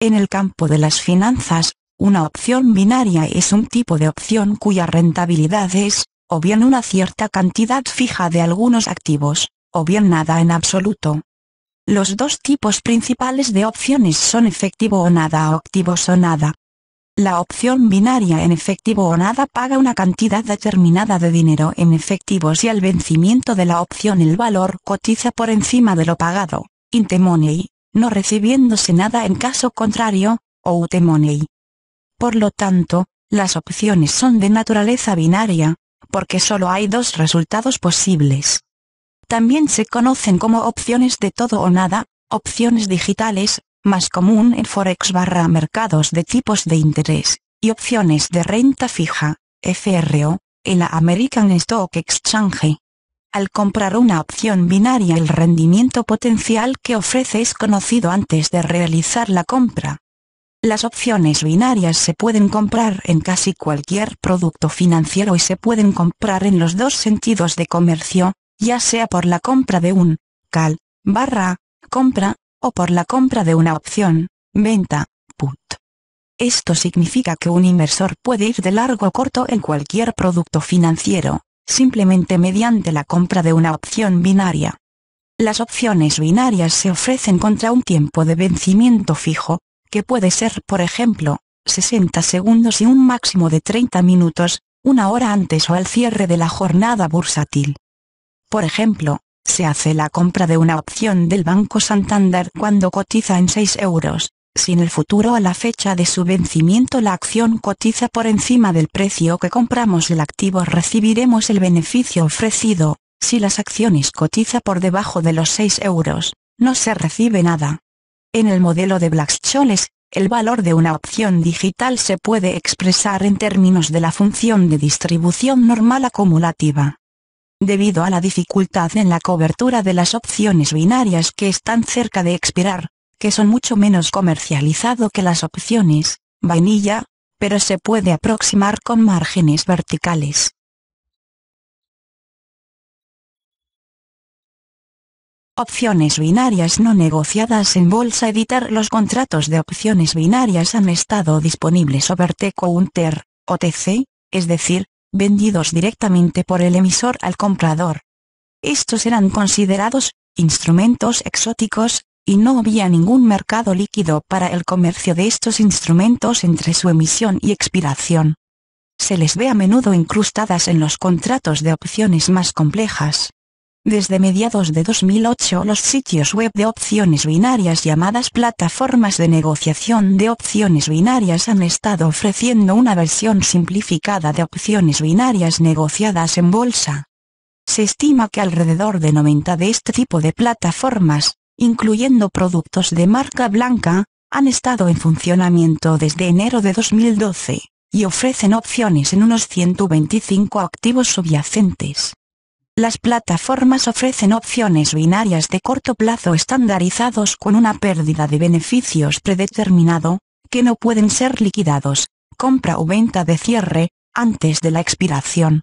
En el campo de las finanzas, una opción binaria es un tipo de opción cuya rentabilidad es, o bien una cierta cantidad fija de algunos activos, o bien nada en absoluto. Los dos tipos principales de opciones son efectivo o nada o activos o nada. La opción binaria en efectivo o nada paga una cantidad determinada de dinero en efectivos y al vencimiento de la opción el valor cotiza por encima de lo pagado, Intemoney no recibiéndose nada en caso contrario, o UTEMoney. money. Por lo tanto, las opciones son de naturaleza binaria, porque solo hay dos resultados posibles. También se conocen como opciones de todo o nada, opciones digitales, más común en Forex barra mercados de tipos de interés, y opciones de renta fija, FRO, en la American Stock Exchange. Al comprar una opción binaria el rendimiento potencial que ofrece es conocido antes de realizar la compra. Las opciones binarias se pueden comprar en casi cualquier producto financiero y se pueden comprar en los dos sentidos de comercio, ya sea por la compra de un cal, barra, compra, o por la compra de una opción, venta, put. Esto significa que un inversor puede ir de largo o corto en cualquier producto financiero, simplemente mediante la compra de una opción binaria. Las opciones binarias se ofrecen contra un tiempo de vencimiento fijo, que puede ser por ejemplo, 60 segundos y un máximo de 30 minutos, una hora antes o al cierre de la jornada bursátil. Por ejemplo, se hace la compra de una opción del Banco Santander cuando cotiza en 6 euros, si en el futuro a la fecha de su vencimiento la acción cotiza por encima del precio que compramos el activo recibiremos el beneficio ofrecido, si las acciones cotiza por debajo de los 6 euros, no se recibe nada. En el modelo de Black-Scholes, el valor de una opción digital se puede expresar en términos de la función de distribución normal acumulativa. Debido a la dificultad en la cobertura de las opciones binarias que están cerca de expirar, que son mucho menos comercializado que las opciones, vainilla, pero se puede aproximar con márgenes verticales. Opciones binarias no negociadas en bolsa Editar los contratos de opciones binarias han estado disponibles over T-Counter, OTC, es decir, vendidos directamente por el emisor al comprador. Estos eran considerados, instrumentos exóticos, y no había ningún mercado líquido para el comercio de estos instrumentos entre su emisión y expiración. Se les ve a menudo incrustadas en los contratos de opciones más complejas. Desde mediados de 2008 los sitios web de opciones binarias llamadas plataformas de negociación de opciones binarias han estado ofreciendo una versión simplificada de opciones binarias negociadas en bolsa. Se estima que alrededor de 90 de este tipo de plataformas, incluyendo productos de marca blanca, han estado en funcionamiento desde enero de 2012, y ofrecen opciones en unos 125 activos subyacentes. Las plataformas ofrecen opciones binarias de corto plazo estandarizados con una pérdida de beneficios predeterminado, que no pueden ser liquidados, compra o venta de cierre, antes de la expiración,